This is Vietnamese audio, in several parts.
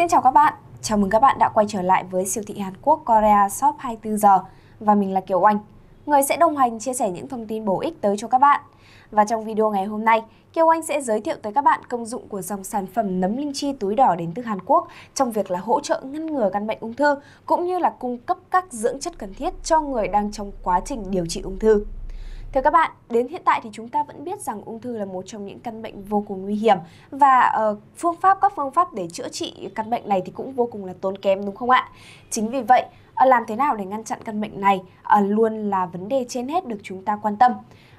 Xin chào các bạn, chào mừng các bạn đã quay trở lại với siêu thị Hàn Quốc Korea Shop 24 giờ và mình là Kiều Oanh, người sẽ đồng hành chia sẻ những thông tin bổ ích tới cho các bạn. Và trong video ngày hôm nay, Kiều Anh sẽ giới thiệu tới các bạn công dụng của dòng sản phẩm nấm linh chi túi đỏ đến từ Hàn Quốc trong việc là hỗ trợ ngăn ngừa căn bệnh ung thư cũng như là cung cấp các dưỡng chất cần thiết cho người đang trong quá trình điều trị ung thư. Thưa các bạn, đến hiện tại thì chúng ta vẫn biết rằng ung thư là một trong những căn bệnh vô cùng nguy hiểm và uh, phương pháp các phương pháp để chữa trị căn bệnh này thì cũng vô cùng là tốn kém đúng không ạ? Chính vì vậy, uh, làm thế nào để ngăn chặn căn bệnh này uh, luôn là vấn đề trên hết được chúng ta quan tâm.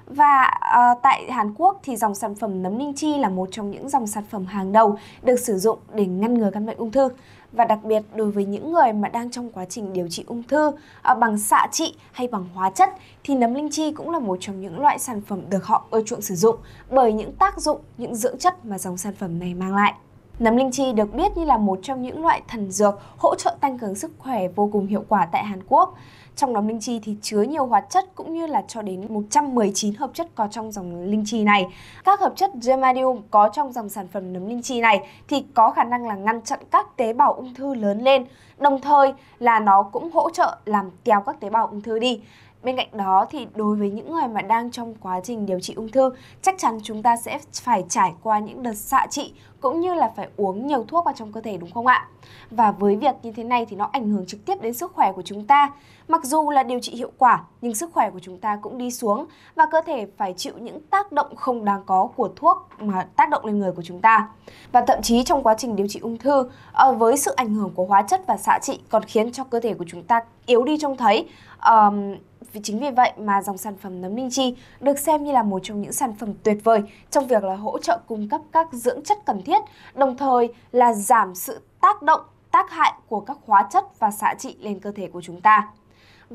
Và à, tại Hàn Quốc thì dòng sản phẩm nấm ninh chi là một trong những dòng sản phẩm hàng đầu được sử dụng để ngăn ngừa căn bệnh ung thư và đặc biệt đối với những người mà đang trong quá trình điều trị ung thư à, bằng xạ trị hay bằng hóa chất thì nấm linh chi cũng là một trong những loại sản phẩm được họ ưa chuộng sử dụng bởi những tác dụng, những dưỡng chất mà dòng sản phẩm này mang lại. Nấm linh chi được biết như là một trong những loại thần dược hỗ trợ tăng cường sức khỏe vô cùng hiệu quả tại Hàn Quốc. Trong nấm linh chi thì chứa nhiều hoạt chất cũng như là cho đến 119 hợp chất có trong dòng linh chi này. Các hợp chất germanium có trong dòng sản phẩm nấm linh chi này thì có khả năng là ngăn chặn các tế bào ung thư lớn lên, đồng thời là nó cũng hỗ trợ làm kéo các tế bào ung thư đi. Bên cạnh đó thì đối với những người mà đang trong quá trình điều trị ung thư, chắc chắn chúng ta sẽ phải trải qua những đợt xạ trị cũng như là phải uống nhiều thuốc vào trong cơ thể đúng không ạ? Và với việc như thế này thì nó ảnh hưởng trực tiếp đến sức khỏe của chúng ta. Mặc dù là điều trị hiệu quả nhưng sức khỏe của chúng ta cũng đi xuống và cơ thể phải chịu những tác động không đáng có của thuốc mà tác động lên người của chúng ta. Và thậm chí trong quá trình điều trị ung thư ờ, với sự ảnh hưởng của hóa chất và xạ trị còn khiến cho cơ thể của chúng ta yếu đi trông thấy. Um, vì chính vì vậy mà dòng sản phẩm nấm linh chi được xem như là một trong những sản phẩm tuyệt vời trong việc là hỗ trợ cung cấp các dưỡng chất cần thiết, đồng thời là giảm sự tác động, tác hại của các hóa chất và xạ trị lên cơ thể của chúng ta.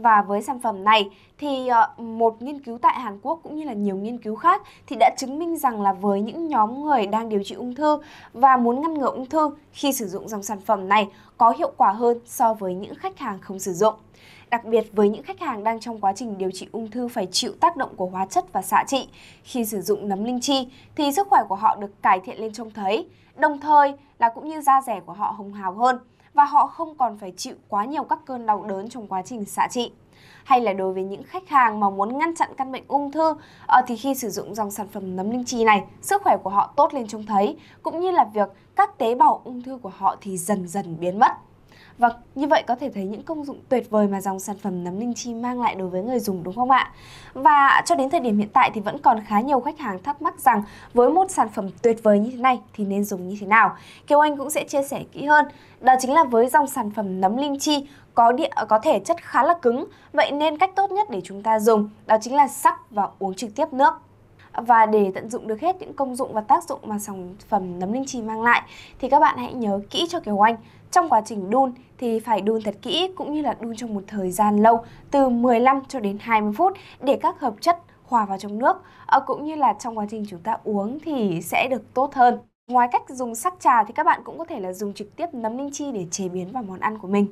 Và với sản phẩm này thì ờ, một nghiên cứu tại Hàn Quốc cũng như là nhiều nghiên cứu khác thì đã chứng minh rằng là với những nhóm người đang điều trị ung thư và muốn ngăn ngừa ung thư khi sử dụng dòng sản phẩm này có hiệu quả hơn so với những khách hàng không sử dụng đặc biệt với những khách hàng đang trong quá trình điều trị ung thư phải chịu tác động của hóa chất và xạ trị. Khi sử dụng nấm linh chi thì sức khỏe của họ được cải thiện lên trông thấy, đồng thời là cũng như da rẻ của họ hồng hào hơn và họ không còn phải chịu quá nhiều các cơn đau đớn trong quá trình xạ trị. Hay là đối với những khách hàng mà muốn ngăn chặn căn bệnh ung thư ờ, thì khi sử dụng dòng sản phẩm nấm linh chi này, sức khỏe của họ tốt lên trông thấy cũng như là việc các tế bào ung thư của họ thì dần dần biến mất. Và như vậy có thể thấy những công dụng tuyệt vời mà dòng sản phẩm nấm linh chi mang lại đối với người dùng đúng không ạ? Và cho đến thời điểm hiện tại thì vẫn còn khá nhiều khách hàng thắc mắc rằng với một sản phẩm tuyệt vời như thế này thì nên dùng như thế nào? Kiều Anh cũng sẽ chia sẻ kỹ hơn. Đó chính là với dòng sản phẩm nấm linh chi có địa có thể chất khá là cứng, vậy nên cách tốt nhất để chúng ta dùng đó chính là sắc và uống trực tiếp nước và để tận dụng được hết những công dụng và tác dụng mà sản phẩm nấm linh chi mang lại thì các bạn hãy nhớ kỹ cho kiểu Anh trong quá trình đun thì phải đun thật kỹ cũng như là đun trong một thời gian lâu từ 15 cho đến 20 phút để các hợp chất hòa vào trong nước ờ, cũng như là trong quá trình chúng ta uống thì sẽ được tốt hơn. Ngoài cách dùng sắc trà thì các bạn cũng có thể là dùng trực tiếp nấm linh chi để chế biến vào món ăn của mình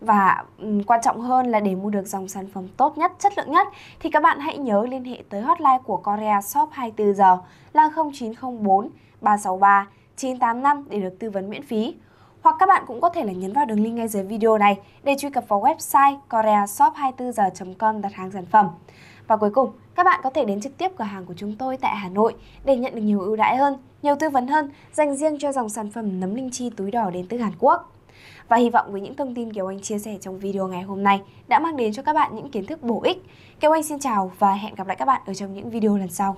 và um, quan trọng hơn là để mua được dòng sản phẩm tốt nhất, chất lượng nhất thì các bạn hãy nhớ liên hệ tới hotline của Korea Shop 24 giờ là 0904 363 985 để được tư vấn miễn phí. Hoặc các bạn cũng có thể là nhấn vào đường link ngay dưới video này để truy cập vào website koreashop 24 h com đặt hàng sản phẩm. Và cuối cùng, các bạn có thể đến trực tiếp cửa hàng của chúng tôi tại Hà Nội để nhận được nhiều ưu đãi hơn, nhiều tư vấn hơn dành riêng cho dòng sản phẩm nấm linh chi túi đỏ đến từ Hàn Quốc. Và hy vọng với những thông tin Kiều Anh chia sẻ trong video ngày hôm nay đã mang đến cho các bạn những kiến thức bổ ích. Kiều Anh xin chào và hẹn gặp lại các bạn ở trong những video lần sau.